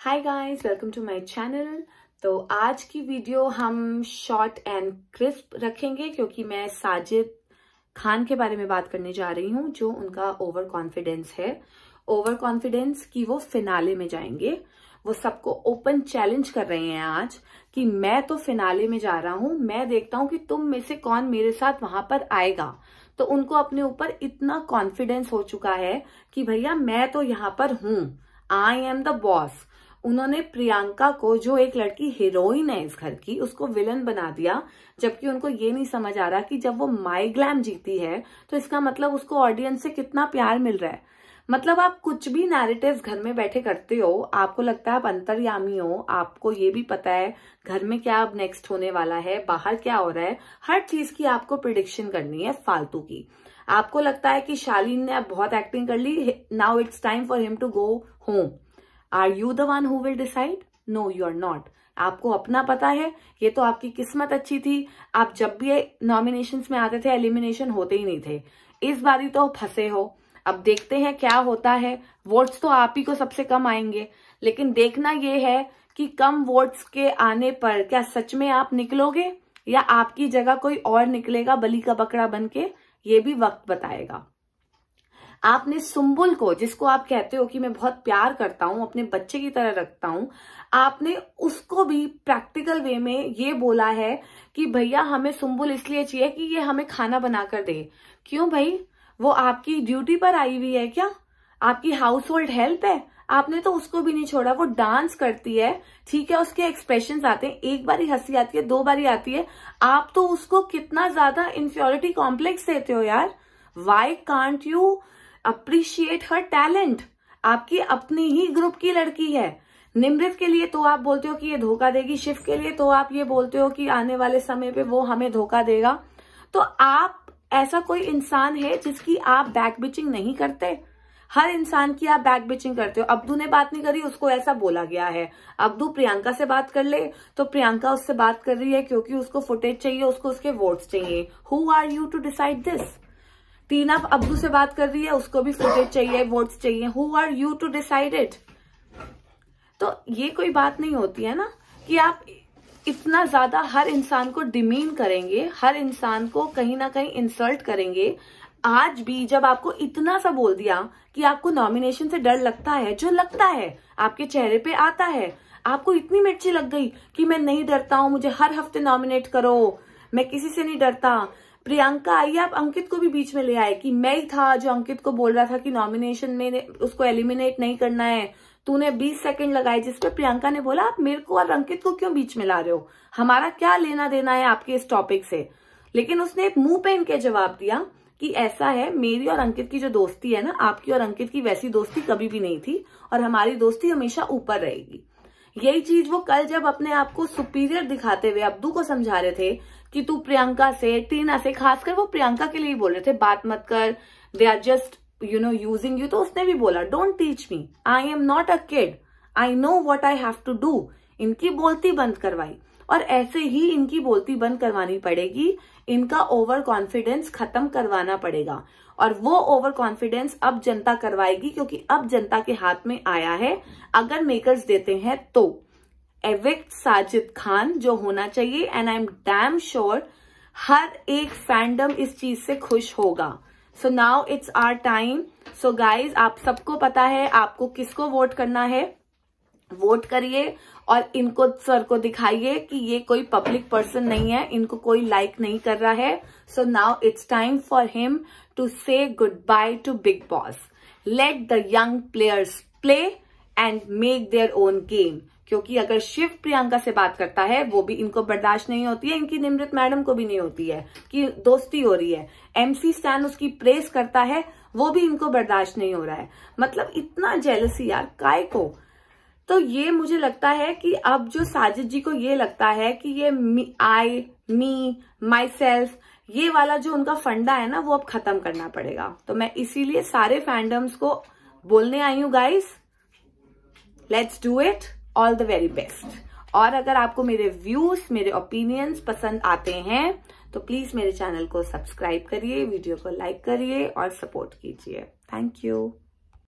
high guys welcome to my channel तो आज की वीडियो हम शॉर्ट एंड क्रिस्प रखेंगे क्योंकि मैं साजिद खान के बारे में बात करने जा रही हूँ जो उनका ओवर कॉन्फिडेंस है ओवर कॉन्फिडेंस कि वो फिनाले में जाएंगे वो सबको ओपन चैलेंज कर रहे हैं आज कि मैं तो फिनाले में जा रहा हूं मैं देखता हूं कि तुम में से कौन मेरे साथ वहां पर आएगा तो उनको अपने ऊपर इतना कॉन्फिडेंस हो चुका है कि भैया मैं तो यहाँ पर हूं आई एम द बॉस उन्होंने प्रियंका को जो एक लड़की हीरोइन है इस घर की उसको विलन बना दिया जबकि उनको ये नहीं समझ आ रहा कि जब वो माई ग्लैम जीती है तो इसका मतलब उसको ऑडियंस से कितना प्यार मिल रहा है मतलब आप कुछ भी नैरेटिव घर में बैठे करते हो आपको लगता है आप अंतर्यामी हो आपको ये भी पता है घर में क्या अब नेक्स्ट होने वाला है बाहर क्या हो रहा है हर चीज की आपको प्रिडिक्शन करनी है फालतू की आपको लगता है कि शालीन ने अब बहुत एक्टिंग कर ली now it's time for him to go home are you the one who will decide no you are not आपको अपना पता है ये तो आपकी किस्मत अच्छी थी आप जब भी नॉमिनेशन में आते थे एलिमिनेशन होते ही नहीं थे इस बारी तो फंसे हो अब देखते हैं क्या होता है वोट्स तो आप ही को सबसे कम आएंगे लेकिन देखना ये है कि कम वोट्स के आने पर क्या सच में आप निकलोगे या आपकी जगह कोई और निकलेगा बली का बकरा बन के ये भी वक्त बताएगा आपने सुम्बुल को जिसको आप कहते हो कि मैं बहुत प्यार करता हूं अपने बच्चे की तरह रखता हूं आपने उसको भी प्रैक्टिकल वे में ये बोला है कि भैया हमें सुम्बुल इसलिए चाहिए कि ये हमें खाना बनाकर दे क्यों भाई वो आपकी ड्यूटी पर आई हुई है क्या आपकी हाउस होल्ड हेल्प है आपने तो उसको भी नहीं छोड़ा वो डांस करती है ठीक है उसके एक्सप्रेशन आते हैं एक बारी हंसी आती है दो बारी आती है आप तो उसको कितना ज्यादा इन्फ्योरिटी कॉम्प्लेक्स देते हो यार वाई कांट यू अप्रिशिएट हर टैलेंट आपकी अपनी ही ग्रुप की लड़की है निमृत के लिए तो आप बोलते हो कि ये धोखा देगी शिव के लिए तो आप ये बोलते हो कि आने वाले समय पे वो हमें धोखा देगा तो आप ऐसा कोई इंसान है जिसकी आप बैक बिचिंग नहीं करते हर इंसान की आप बैक बिचिंग करते हो अब्दू ने बात नहीं करी उसको ऐसा बोला गया है अब्दू प्रियंका से बात कर ले तो प्रियंका उससे बात कर रही है क्योंकि उसको फुटेज चाहिए उसको उसके वोट्स चाहिए who are you to decide this आप अब्दू से बात कर रही है उसको भी फुटेज चाहिए वर्ड्स चाहिए who are you to decide it तो ये कोई बात नहीं होती है ना कि आप इतना ज्यादा हर इंसान को डिमीन करेंगे हर इंसान को कहीं ना कहीं इंसल्ट करेंगे आज भी जब आपको इतना सा बोल दिया कि आपको नॉमिनेशन से डर लगता है जो लगता है आपके चेहरे पे आता है आपको इतनी मिर्ची लग गई कि मैं नहीं डरता हूं मुझे हर हफ्ते नॉमिनेट करो मैं किसी से नहीं डरता प्रियंका आई आप अंकित को भी बीच में ले आए कि मैं ही था जो अंकित को बोल रहा था कि नॉमिनेशन में उसको एलिमिनेट नहीं करना है तूने 20 सेकंड लगाए पर प्रियंका ने बोला आप मेरे को और अंकित को क्यों बीच में ला रहे हो हमारा क्या लेना देना है आपके इस टॉपिक से लेकिन उसने एक मुंह पे इनके जवाब दिया कि ऐसा है मेरी और अंकित की जो दोस्ती है ना आपकी और अंकित की वैसी दोस्ती कभी भी नहीं थी और हमारी दोस्ती हमेशा ऊपर रहेगी यही चीज वो कल जब अपने आप को सुपीरियर दिखाते हुए अब्दू को समझा रहे थे कि तू प्रियंका से टीना से खासकर वो प्रियंका के लिए बोल रहे थे बात मत कर they are just you know using you तो उसने भी बोला don't teach me I am not a kid I know what I have to do इनकी बोलती बंद करवाई और ऐसे ही इनकी बोलती बंद करवानी पड़ेगी इनका ओवर कॉन्फिडेंस खत्म करवाना पड़ेगा और वो ओवर कॉन्फिडेंस अब जनता करवाएगी क्योंकि अब जनता के हाथ में आया है अगर मेकर्स देते हैं तो एविक्ट साजिद खान जो होना चाहिए and I am damn sure हर एक फैंडम इस चीज से खुश होगा so now it's our time so guys आप सबको पता है आपको किसको वोट करना है वोट करिए और इनको सर को दिखाइए कि ये कोई पब्लिक पर्सन नहीं है इनको कोई लाइक नहीं कर रहा है so now it's time for him to say goodbye to Bigg Boss let the young players play and make their own game क्योंकि अगर शिव प्रियंका से बात करता है वो भी इनको बर्दाश्त नहीं होती है इनकी निमृत मैडम को भी नहीं होती है कि दोस्ती हो रही है एमसी स्टैन उसकी प्रेस करता है वो भी इनको बर्दाश्त नहीं हो रहा है मतलब इतना जेलसी यार काय को तो ये मुझे लगता है कि अब जो साजिद जी को ये लगता है कि ये आई मी माई सेल्फ ये वाला जो उनका फंडा है ना वो अब खत्म करना पड़ेगा तो मैं इसीलिए सारे फैंडम्स को बोलने आई हूं guys let's do it all the very best और अगर आपको मेरे व्यूज मेरे ओपिनियंस पसंद आते हैं तो प्लीज मेरे चैनल को सब्सक्राइब करिए वीडियो को लाइक करिए और सपोर्ट कीजिए थैंक यू